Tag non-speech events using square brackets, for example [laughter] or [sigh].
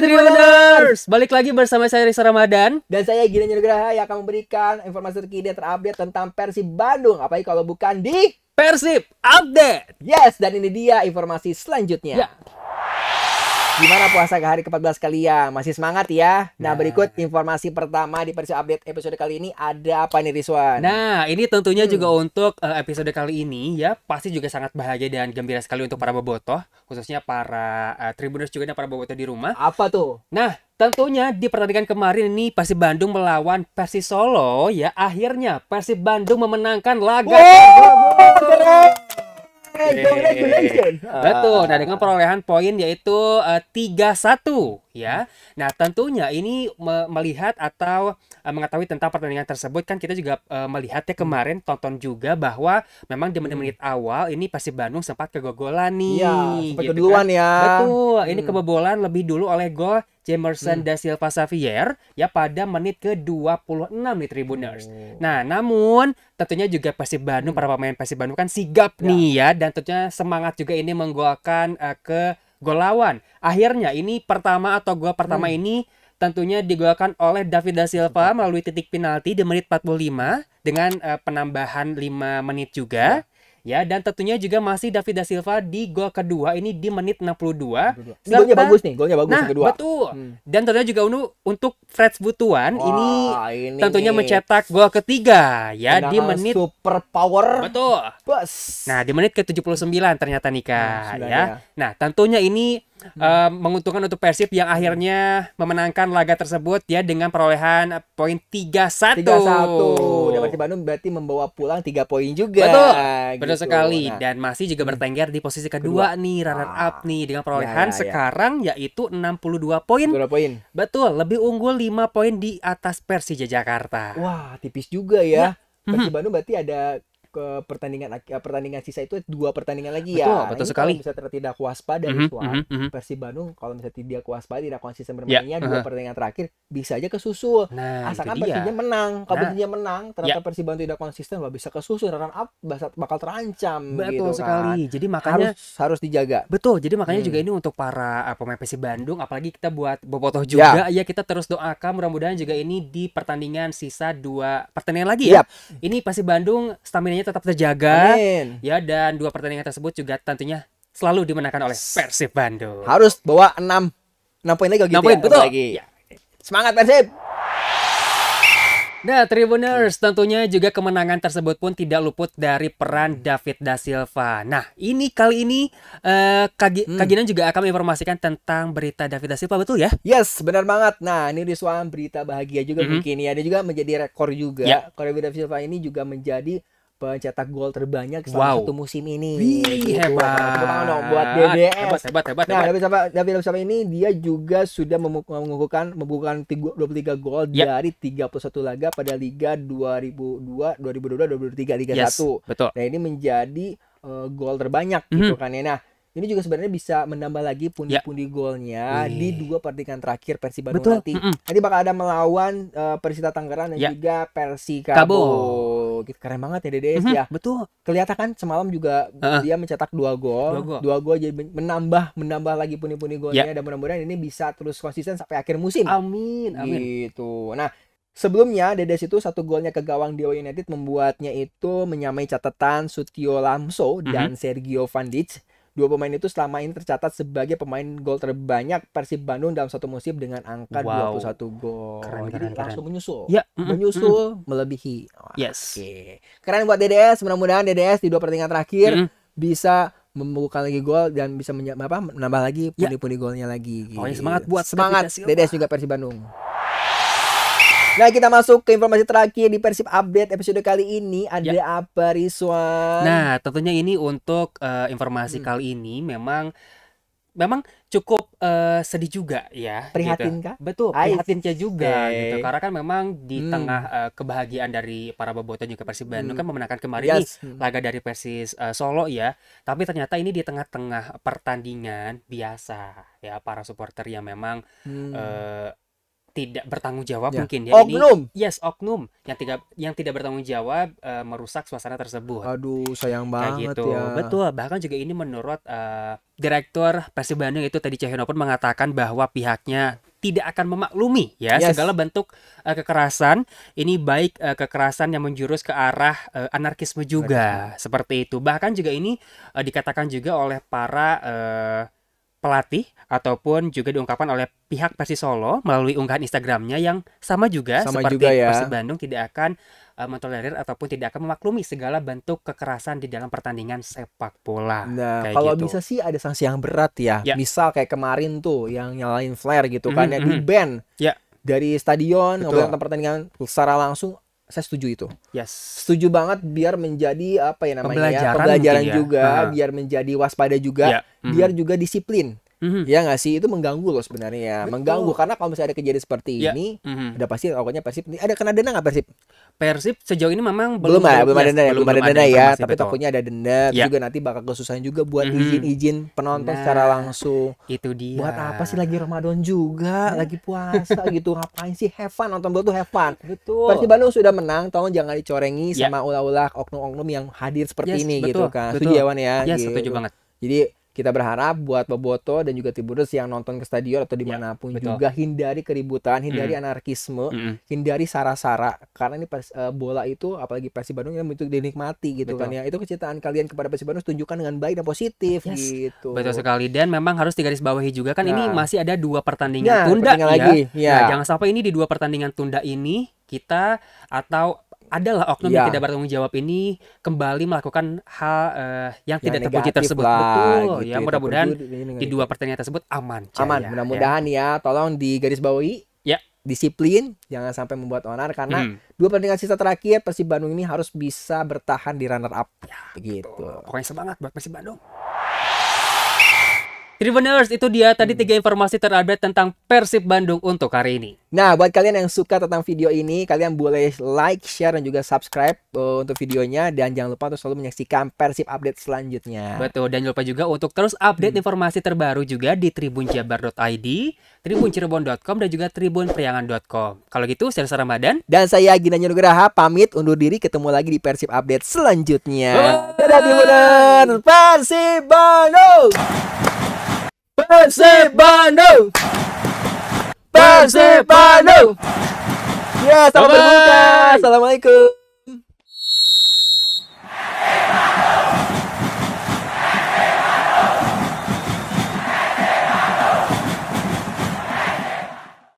Hai Tribuners, balik lagi bersama saya Risa Ramadan dan saya Gina Nugraha yang akan memberikan informasi terkini terupdate tentang Persib Bandung, apalagi kalau bukan di Persib Update. Yes, dan ini dia informasi selanjutnya. Ya. Gimana puasa ke hari ke-14 kalian? Masih semangat ya? Nah, nah. berikut informasi pertama di versi Update episode kali ini ada apa nih Rizwan? Nah, ini tentunya hmm. juga untuk eh, episode kali ini ya, pasti juga sangat bahagia dan gembira sekali untuk para bobotoh, khususnya para uh, tribuners juga dan para bobotoh di rumah. Apa tuh? Nah, Tentunya di pertandingan kemarin ini Persib Bandung melawan Persis Solo ya akhirnya Persib Bandung memenangkan laga. Wow, Congratulations. Betul. Nah, dengan perolehan poin yaitu uh, eh, 3-1 ya. Nah, tentunya ini me melihat atau uh, mengetahui tentang pertandingan tersebut kan kita juga uh, melihatnya kemarin tonton juga bahwa memang di menit-menit hmm. awal ini pasti Bandung sempat kegogolan nih. Iya, sempat gitu kan. ya. Betul. Ini hmm. kebobolan lebih dulu oleh gol Jamerson hmm. da Silva Xavier ya pada menit ke-26 di Tribuners. Oh. Nah, namun tentunya juga Persib Bandung para pemain Persib Bandung kan sigap ya. nih ya dan tentunya semangat juga ini menggolkan uh, ke gol lawan. Akhirnya ini pertama atau gol pertama hmm. ini tentunya digolkan oleh David da Silva melalui titik penalti di menit 45 dengan uh, penambahan 5 menit juga. Ya. Ya, dan tentunya juga masih David da Silva di gol kedua ini di menit 62. dua. golnya bagus nih, golnya bagus nah, kedua. betul. Hmm. Dan tentunya juga untuk Fred's Butuan Wah, ini, ini tentunya mencetak gol ketiga ya Tendangan di menit super power. Betul. Bus. Nah, di menit ke-79 ternyata nika nah, ya. ya. Nah, tentunya ini hmm. uh, menguntungkan untuk Persib yang akhirnya memenangkan laga tersebut ya dengan perolehan poin tiga satu. 3-1. Dan Bandung berarti membawa pulang tiga poin juga. Betul. Gitu. Betul sekali nah. dan masih juga hmm. bertengger di posisi kedua, kedua. nih runner up ah. nih dengan ya, perolehan ya, ya, ya. sekarang ya. yaitu 62 poin. dua poin. Betul, lebih unggul lima poin di atas Persija Jakarta. Wah, tipis juga ya. ya. Persib mhm. Bandung berarti ada ke pertandingan eh, pertandingan sisa itu dua pertandingan lagi betul, ya. Betul, nah, betul sekali. Bisa tidak waspada mm -hmm, mhm. mm -hmm, Persib Bandung kalau misalnya tidak waspada tidak konsisten ya, bermainnya yeah, dua uh -huh. pertandingan terakhir bisa aja kesusul. Nah, Asalkan Persibnya menang, kalau nah, Persibnya menang ternyata yeah. Persib Bandung tidak konsisten bah bisa kesusul runner up bakal terancam Betul gitu sekali. Kan. Jadi makanya harus harus dijaga. Betul. Jadi makanya hmm. juga ini untuk para eh, pemain Persib Bandung apalagi kita buat bobotoh ya. juga yeah. ya kita terus doakan mudah-mudahan juga ini di pertandingan sisa dua pertandingan lagi ya. Yep. Ini Persib Bandung stamina kesejahteraannya tetap terjaga. Amin. Ya dan dua pertandingan tersebut juga tentunya selalu dimenangkan oleh Persib Bandung. Harus bawa 6 6 poin lagi 6 gitu ya, poin, ya. betul. Lagi. Ya. Semangat Persib. Nah, Tribuners, tentunya juga kemenangan tersebut pun tidak luput dari peran David da Silva. Nah, ini kali ini uh, Kagi, hmm. Kaginan juga akan menginformasikan tentang berita David da Silva, betul ya? Yes, benar banget. Nah, ini di berita bahagia juga mm -hmm. mungkin ya. Dia juga menjadi rekor juga. Yeah. Kalau David da Silva ini juga menjadi pencetak gol terbanyak selama wow. satu musim ini. Wih, gitu. hebat. dong buat DDS. Hebat, hebat, hebat. Nah, David Sama, David Sama ini dia juga sudah mengukuhkan membukukan 23 gol yep. Ya. dari 31 laga pada Liga 2002, 2002 2003 Liga yes, 1. Betul. Nah, ini menjadi uh, gol terbanyak mm -hmm. gitu kan ya. Nah, ini juga sebenarnya bisa menambah lagi pundi-pundi yeah. golnya Wee. di dua pertandingan terakhir Persib Bandung nanti. Mm -mm. Nanti bakal ada melawan uh, Persita Tangerang dan yeah. juga Persikabo. Kabo gitu keren banget ya DDS mm-hmm. ya betul kelihatan kan semalam juga uh dia mencetak dua gol dua gol, jadi menambah menambah lagi puni-puni golnya yeah. dan mudah-mudahan ini bisa terus konsisten sampai akhir musim amin amin gitu nah Sebelumnya, Dedes itu satu golnya ke gawang Dewa United membuatnya itu menyamai catatan Sutio Lamso mm-hmm. dan Sergio Van Dua pemain itu selama ini tercatat sebagai pemain gol terbanyak Persib Bandung dalam satu musim dengan angka wow. 21 gol. Keren, Jadi keren, langsung menyusul. Ya. Mhm, menyusul mm -hmm. melebihi Yes. Oke. Keren buat DDS. Mudah-mudahan DDS di dua pertandingan terakhir mm bisa membuka lagi gol dan bisa apa menambah lagi ya. pundi-pundi yeah. golnya lagi. Pokoknya gitu. semangat buat semangat DDS juga Persib Bandung. Nah kita masuk ke informasi terakhir di Persib Update episode kali ini ada ya. apa Rizwan? Nah tentunya ini untuk uh, informasi hmm. kali ini memang memang cukup uh, sedih juga ya gitu. prihatin gitu. kah betul Ais. prihatinnya juga gitu karena kan memang di hmm. tengah uh, kebahagiaan dari para bobotoh juga Persib Bandung hmm. kan memenangkan kemarin yes. nih hmm. laga dari Persis uh, eh, Solo ya tapi ternyata ini di tengah-tengah pertandingan biasa ya para supporter yang memang hmm. uh, tidak bertanggung jawab ya. mungkin ya oknum ini, yes oknum yang tidak yang tidak bertanggung jawab uh, merusak suasana tersebut aduh sayang banget gitu. ya betul bahkan juga ini menurut uh, direktur Persib Bandung itu tadi Cahyono pun mengatakan bahwa pihaknya tidak akan memaklumi ya yes. segala bentuk uh, kekerasan ini baik uh, kekerasan yang menjurus ke arah uh, anarkisme juga seperti itu bahkan juga ini uh, dikatakan juga oleh para uh, pelatih ataupun juga diungkapkan oleh pihak Persis Solo melalui unggahan Instagramnya yang sama juga sama seperti juga ya. Persib Bandung tidak akan uh, mentolerir ataupun tidak akan memaklumi segala bentuk kekerasan di dalam pertandingan sepak bola. Nah, kayak kalau gitu. bisa sih ada sanksi yang berat ya. ya. Misal kayak kemarin tuh yang nyalain flare gitu mm -hmm, kan mhm, ya, mhm. di ban. Ya. Dari stadion, nggak pertandingan secara langsung saya setuju itu. Yes. Setuju banget biar menjadi apa ya namanya pembelajaran, ya, pembelajaran ya. juga, ya. biar menjadi waspada juga, yeah. mm-hmm. biar hmm. juga disiplin hmm Ya nggak sih itu mengganggu loh sebenarnya, Betul. mengganggu karena kalau misalnya ada kejadian seperti ya. ini, mm-hmm. udah pasti pokoknya Persib ada kena denda nggak Persib? Persib sejauh ini memang belum ada, belum ada denda, ya, belum, ada denda ya, tapi takutnya ada denda ya. juga nanti bakal kesusahan juga buat mm-hmm. izin-izin penonton nah, secara langsung. Itu dia. Buat apa sih lagi Ramadan juga, [laughs] lagi puasa gitu ngapain sih have fun nonton bola tuh have fun. Betul. Persib Bandung sudah menang, tolong jangan dicorengi ya. sama ulah-ulah oknum-oknum yang hadir seperti ini gitu kan. Ya, setuju ya gitu. setuju banget. Jadi kita berharap buat Boboto dan juga Tiburus yang nonton ke stadion atau ya, dimanapun ya, juga hindari keributan, hindari mm. anarkisme, mm. hindari sara-sara karena ini pers, uh, bola itu apalagi Persib Bandung yang itu dinikmati gitu kan betul. kan ya itu kecintaan kalian kepada Persib Bandung tunjukkan dengan baik dan positif yes. gitu betul sekali dan memang harus digarisbawahi juga kan nah. ini masih ada dua pertandingan nah, tunda ya. lagi nah, ya. Nah, jangan sampai ini di dua pertandingan tunda ini kita atau adalah oknum ya. yang iya. tidak bertanggung jawab ini kembali melakukan hal uh, yang, yang tidak terpuji tersebut. Lah, Betul. Gitu, ya mudah-mudahan di dua pertanyaan tersebut aman. aman. Mudah-mudahan ya. ya. Tolong digarisbawahi. Ya. Disiplin, jangan sampai membuat onar karena hmm. dua pertandingan sisa terakhir Persib Bandung ini harus bisa bertahan di runner up. Ya, Begitu. Betul. Pokoknya semangat buat Persib Bandung. Tribuners, itu dia tadi hmm. tiga informasi terupdate tentang Persib Bandung untuk hari ini. Nah, buat kalian yang suka tentang video ini, kalian boleh like, share, dan juga subscribe uh, untuk videonya. Dan jangan lupa untuk selalu menyaksikan Persib update selanjutnya. Betul, dan jangan lupa juga untuk terus update hmm. informasi terbaru juga di tribunjabar.id, tribuncirebon.com, dan juga tribunpriangan.com. Kalau gitu, saya Sarah Ramadan. Dan saya Gina Nugraha, pamit undur diri, ketemu lagi di Persib update selanjutnya. Bye. Dadah Tribuners, Persib Bandung! Persib Bandung. Ya, selamat berbuka. Assalamualaikum.